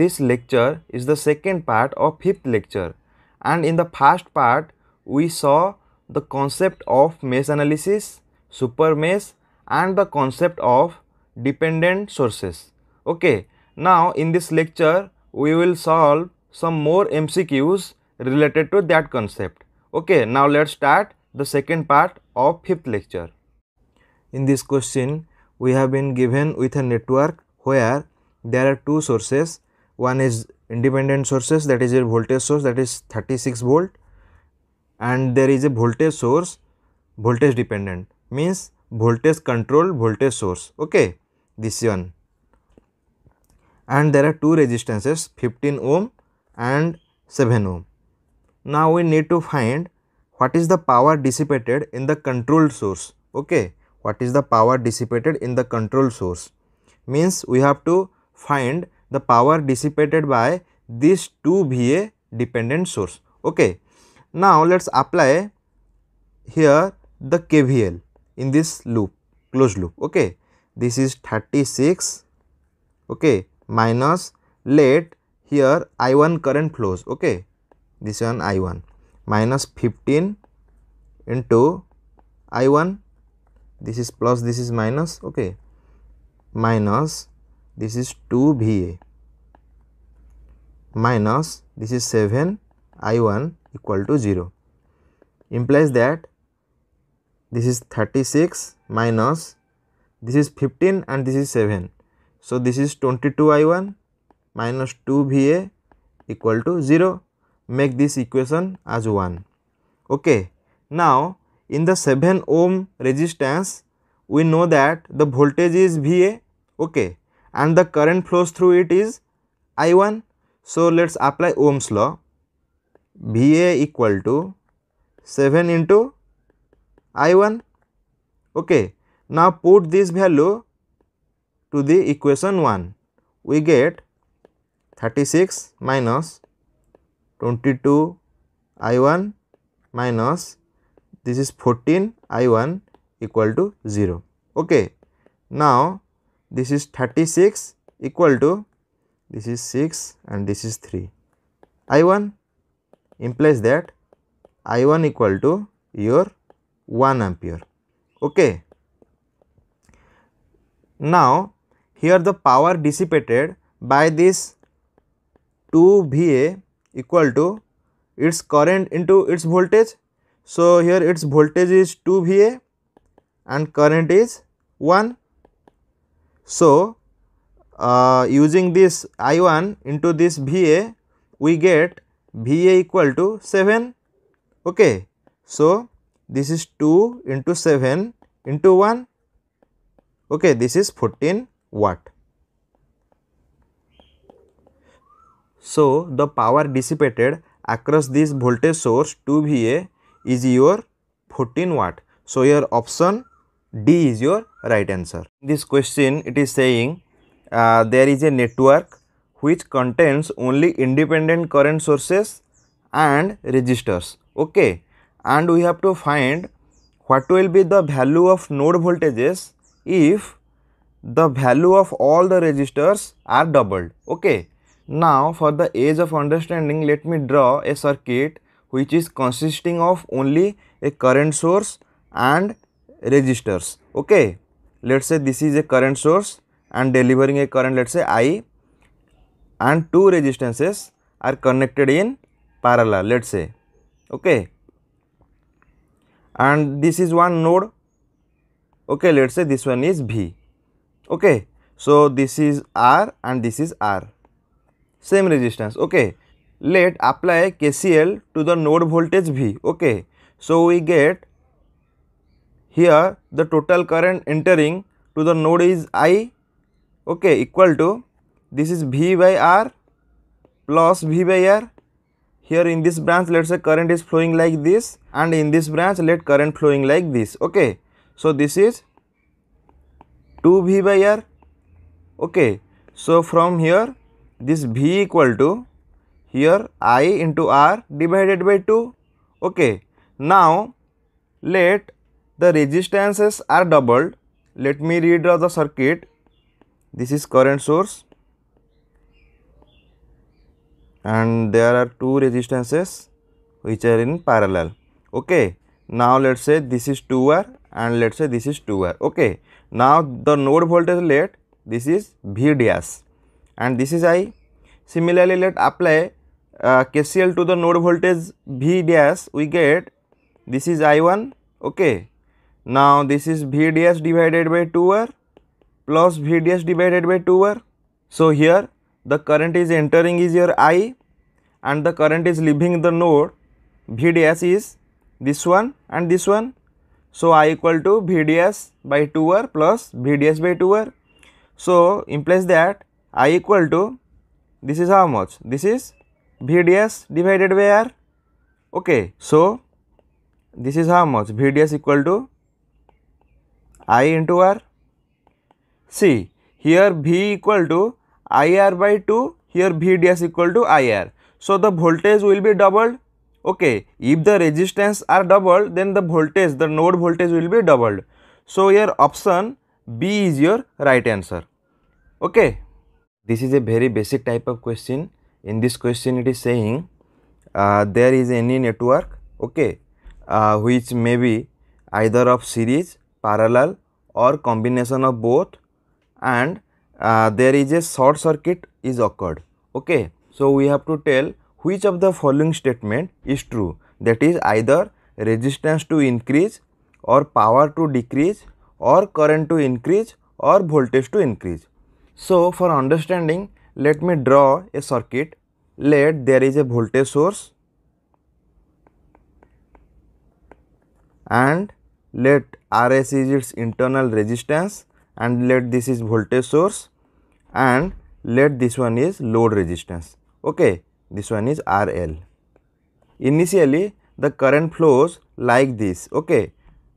This lecture is the second part of fifth lecture and in the first part we saw the concept of mesh analysis, super mesh and the concept of dependent sources. Okay, now in this lecture we will solve some more MCQs related to that concept. Okay, now let's start the second part of fifth lecture. In this question, we have been given with a network where there are two sources one is independent sources that is your voltage source that is 36 volt and there is a voltage source voltage dependent means voltage control voltage source okay this one and there are two resistances 15 ohm and 7 ohm now we need to find what is the power dissipated in the controlled source okay what is the power dissipated in the control source means we have to find the power dissipated by these two VA dependent source. Okay. Now let us apply here the KVL in this loop closed loop. Okay. This is 36 okay minus let here I1 current flows okay this one I1 minus 15 into I1 this is plus this is minus okay minus this is 2 VA minus this is 7 I1 equal to 0 implies that this is 36 minus this is 15 and this is 7. So, this is 22 I1 minus 2 VA equal to 0 make this equation as 1. Okay. Now, in the 7 ohm resistance we know that the voltage is VA okay and the current flows through it is I1. So let's apply Ohm's law. VA equal to 7 into I1. Okay. Now put this value to the equation 1. We get 36 minus 22 I1 minus this is 14 I1 equal to 0. Okay. Now this is 36 equal to this is 6 and this is 3. I 1 implies that I 1 equal to your 1 ampere. Okay. Now, here the power dissipated by this 2 VA equal to its current into its voltage. So, here its voltage is 2 VA and current is 1 so, uh, using this I 1 into this V A we get V A equal to 7 okay. So, this is 2 into 7 into 1 okay this is 14 watt. So, the power dissipated across this voltage source 2 V A is your 14 watt. So, your option D is your right answer. In this question, it is saying uh, there is a network which contains only independent current sources and resistors. Okay, and we have to find what will be the value of node voltages if the value of all the resistors are doubled. Okay, now for the age of understanding, let me draw a circuit which is consisting of only a current source and registers okay let's say this is a current source and delivering a current let's say i and two resistances are connected in parallel let's say okay and this is one node okay let's say this one is v okay so this is r and this is r same resistance okay let apply kcl to the node voltage v okay so we get here the total current entering to the node is I okay equal to this is V by R plus V by R here in this branch let us say current is flowing like this and in this branch let current flowing like this okay. So, this is 2 V by R okay. So, from here this V equal to here I into R divided by 2 okay. Now, let the resistances are doubled let me redraw the circuit this is current source and there are two resistances which are in parallel okay now let's say this is 2r and let's say this is 2r okay now the node voltage let this is v dash and this is i similarly let apply uh, kcl to the node voltage v dash we get this is i1 okay now this is VDS divided by 2R plus VDS divided by 2R. So here the current is entering is your I and the current is leaving the node VDS is this one and this one. So I equal to VDS by 2R plus VDS by 2R. So implies that I equal to this is how much? This is VDS divided by R. Okay. So this is how much? VDS equal to I into R. See here V equal to IR by 2 here is equal to IR. So the voltage will be doubled. Okay, if the resistance are doubled then the voltage the node voltage will be doubled. So your option B is your right answer. Okay. This is a very basic type of question. In this question it is saying uh, there is any network okay uh, which may be either of series parallel or combination of both and uh, there is a short circuit is occurred okay so we have to tell which of the following statement is true that is either resistance to increase or power to decrease or current to increase or voltage to increase so for understanding let me draw a circuit let there is a voltage source and let RS is its internal resistance and let this is voltage source and let this one is load resistance okay this one is RL. Initially the current flows like this okay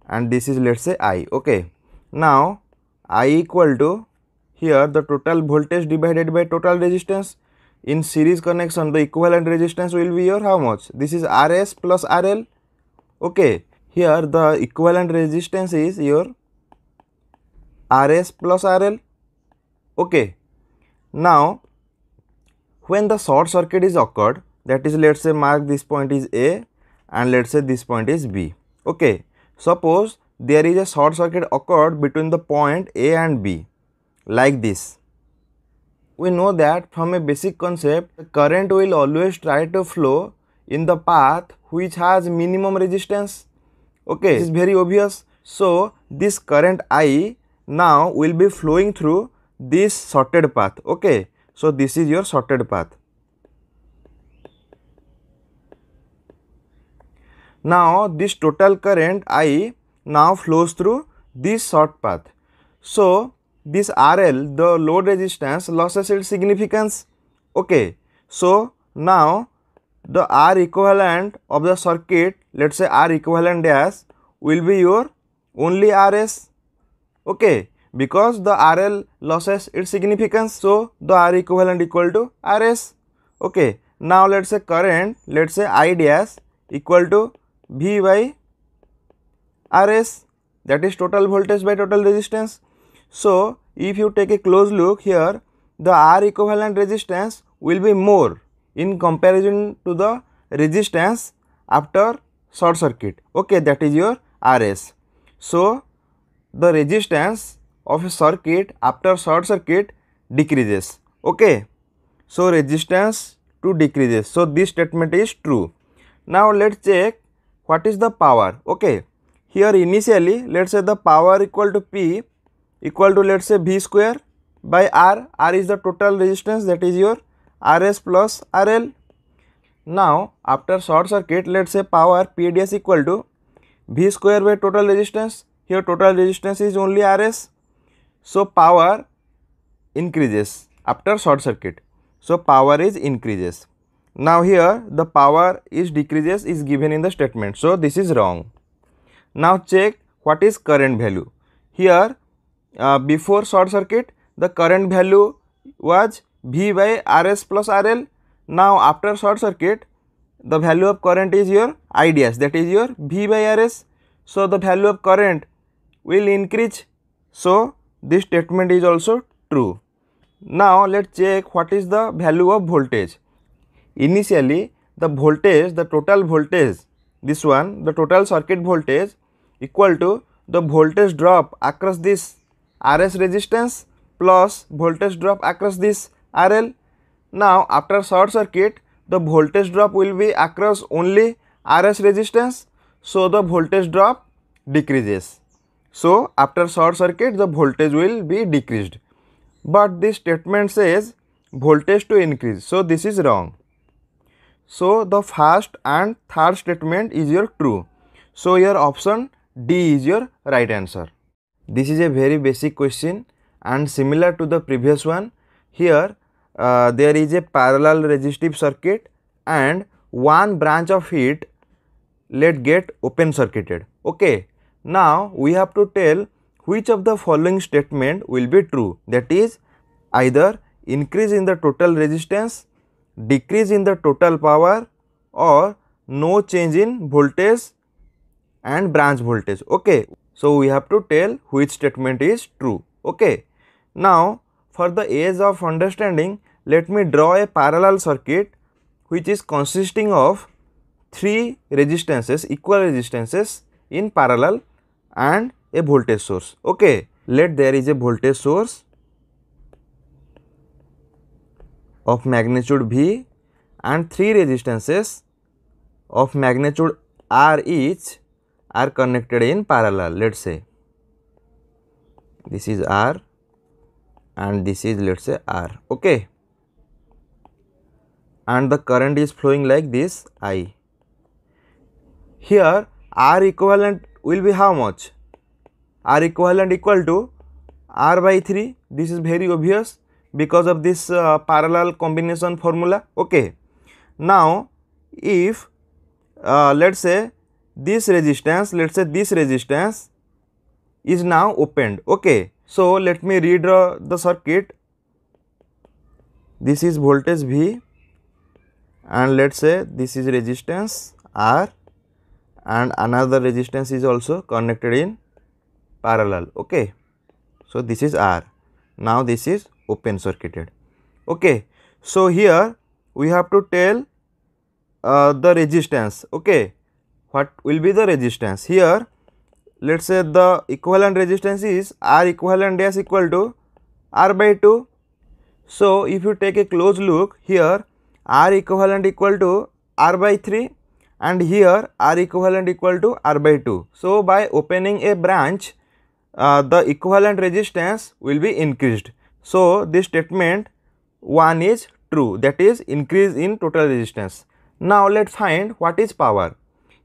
and this is let us say I okay. Now I equal to here the total voltage divided by total resistance in series connection the equivalent resistance will be your how much this is rs plus rl okay here the equivalent resistance is your rs plus rl okay now when the short circuit is occurred that is let's say mark this point is a and let's say this point is b okay suppose there is a short circuit occurred between the point a and b like this we know that from a basic concept the current will always try to flow in the path which has minimum resistance okay it is very obvious so this current i now will be flowing through this sorted path okay so this is your sorted path now this total current i now flows through this short path so this rl the load resistance loses its significance okay so now the R equivalent of the circuit let us say R equivalent as will be your only RS okay because the RL losses its significance so the R equivalent equal to RS okay now let us say current let us say I dash equal to V by RS that is total voltage by total resistance so if you take a close look here the R equivalent resistance will be more in comparison to the resistance after short circuit okay that is your rs so the resistance of a circuit after short circuit decreases okay so resistance to decreases so this statement is true now let's check what is the power okay here initially let's say the power equal to p equal to let's say v square by r r is the total resistance that is your Rs plus RL. Now after short circuit let's say power PDS equal to V square by total resistance. Here total resistance is only Rs. So power increases after short circuit. So power is increases. Now here the power is decreases is given in the statement. So this is wrong. Now check what is current value. Here uh, before short circuit the current value was V by Rs plus RL. Now after short circuit, the value of current is your IDS that is your V by Rs. So the value of current will increase. So this statement is also true. Now let's check what is the value of voltage. Initially the voltage, the total voltage, this one, the total circuit voltage equal to the voltage drop across this Rs resistance plus voltage drop across this RL. Now after short circuit the voltage drop will be across only RS resistance so the voltage drop decreases. So after short circuit the voltage will be decreased. But this statement says voltage to increase so this is wrong. So the first and third statement is your true. So your option D is your right answer. This is a very basic question and similar to the previous one. Here uh, there is a parallel resistive circuit and one branch of it let get open circuited okay now we have to tell which of the following statement will be true that is either increase in the total resistance decrease in the total power or no change in voltage and branch voltage okay so we have to tell which statement is true okay now for the age of understanding, let me draw a parallel circuit which is consisting of three resistances, equal resistances in parallel and a voltage source. Okay, let there is a voltage source of magnitude V and three resistances of magnitude R each are connected in parallel, let us say this is R and this is let's say r okay and the current is flowing like this i here r equivalent will be how much r equivalent equal to r by 3 this is very obvious because of this uh, parallel combination formula okay now if uh, let's say this resistance let's say this resistance is now opened okay so let me redraw the circuit. This is voltage V and let us say this is resistance R and another resistance is also connected in parallel. Okay. So this is R. Now this is open circuited. Okay. So here we have to tell uh, the resistance. Okay. What will be the resistance? Here let us say the equivalent resistance is R equivalent dash equal to R by 2. So, if you take a close look here R equivalent equal to R by 3 and here R equivalent equal to R by 2. So, by opening a branch uh, the equivalent resistance will be increased. So, this statement 1 is true that is increase in total resistance. Now, let us find what is power.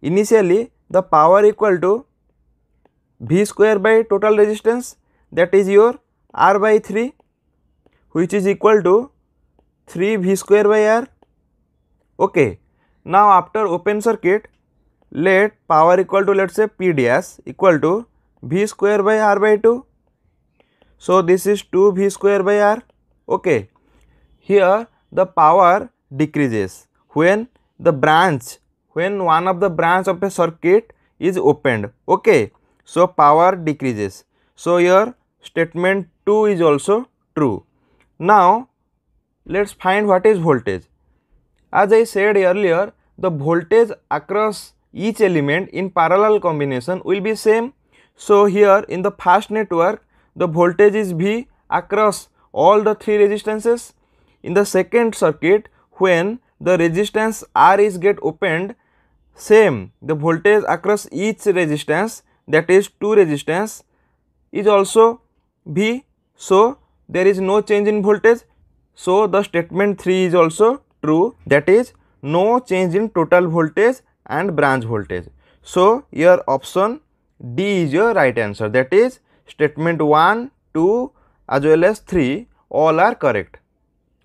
Initially the power equal to V square by total resistance that is your R by 3 which is equal to 3 V square by R. Okay. Now after open circuit let power equal to let us say PDS equal to V square by R by 2. So this is 2 V square by R. Okay. Here the power decreases when the branch when one of the branch of a circuit is opened. Okay. So, power decreases. So, your statement 2 is also true. Now, let us find what is voltage. As I said earlier, the voltage across each element in parallel combination will be same. So, here in the fast network, the voltage is V across all the three resistances. In the second circuit, when the resistance R is get opened, same the voltage across each resistance that is 2 resistance is also V. So, there is no change in voltage. So, the statement 3 is also true that is no change in total voltage and branch voltage. So, your option D is your right answer that is statement 1, 2 as well as 3 all are correct.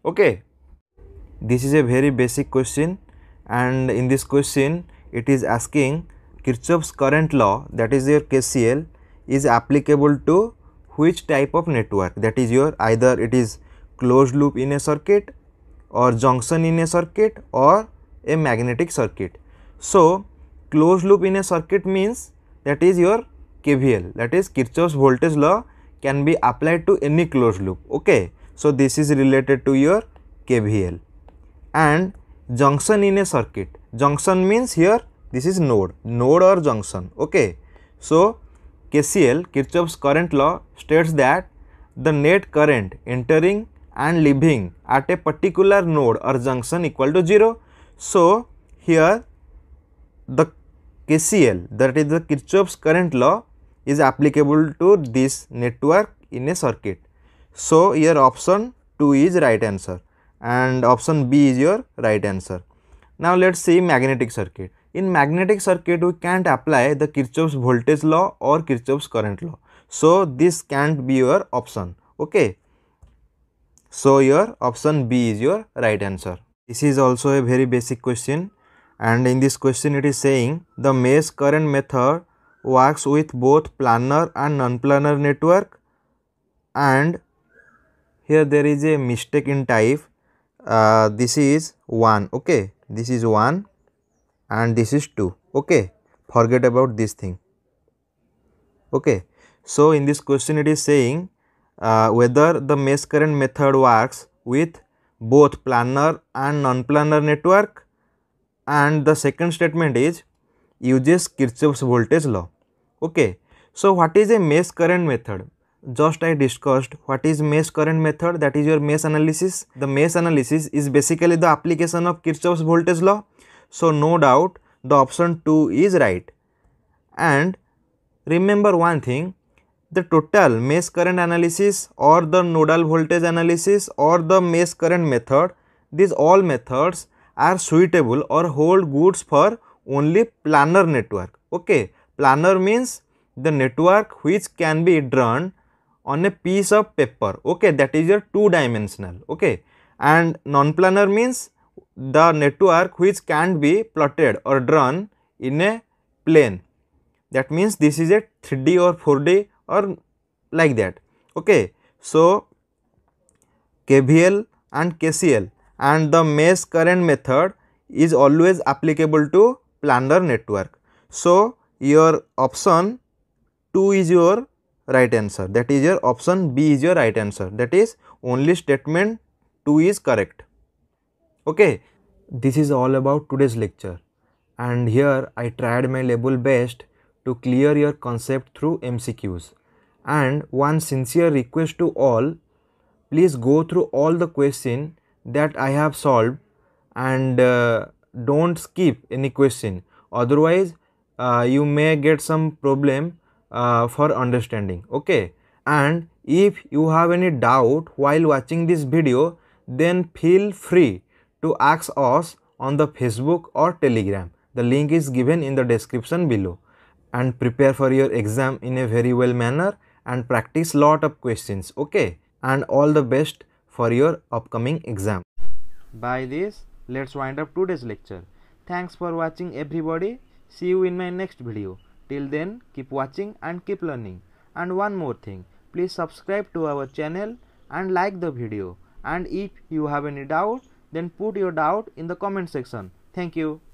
Okay. This is a very basic question and in this question it is asking Kirchhoff's current law that is your KCL is applicable to which type of network that is your either it is closed loop in a circuit or junction in a circuit or a magnetic circuit. So, closed loop in a circuit means that is your KVL that is Kirchhoff's voltage law can be applied to any closed loop. Okay. So, this is related to your KVL and junction in a circuit. Junction means here this is node node or junction okay so kcl kirchhoff's current law states that the net current entering and leaving at a particular node or junction equal to 0 so here the kcl that is the kirchhoff's current law is applicable to this network in a circuit so here option 2 is right answer and option b is your right answer now let's see magnetic circuit in magnetic circuit, we can't apply the Kirchhoff's voltage law or Kirchhoff's current law. So, this can't be your option. Okay. So, your option B is your right answer. This is also a very basic question and in this question it is saying the mesh current method works with both planar and non-planar network and here there is a mistake in type uh, this is 1 okay this is 1 and this is 2 okay forget about this thing okay so in this question it is saying uh, whether the mesh current method works with both planar and non-planar network and the second statement is uses Kirchhoff's voltage law okay so what is a mesh current method just I discussed what is mesh current method that is your mesh analysis. The mesh analysis is basically the application of Kirchhoff's voltage law so, no doubt the option 2 is right. And remember one thing the total mesh current analysis or the nodal voltage analysis or the mesh current method these all methods are suitable or hold goods for only planar network okay planar means the network which can be drawn on a piece of paper okay that is your two dimensional okay and non planar means the network which can be plotted or drawn in a plane. That means this is a 3D or 4D or like that. Okay. So, KVL and KCL and the mesh current method is always applicable to planar network. So, your option 2 is your right answer that is your option B is your right answer that is only statement 2 is correct okay this is all about today's lecture and here i tried my level best to clear your concept through mcqs and one sincere request to all please go through all the question that i have solved and uh, don't skip any question otherwise uh, you may get some problem uh, for understanding okay and if you have any doubt while watching this video then feel free to ask us on the Facebook or Telegram. The link is given in the description below. And prepare for your exam in a very well manner and practice lot of questions, okay? And all the best for your upcoming exam. By this, let's wind up today's lecture. Thanks for watching everybody. See you in my next video. Till then, keep watching and keep learning. And one more thing, please subscribe to our channel and like the video. And if you have any doubt, then put your doubt in the comment section. Thank you.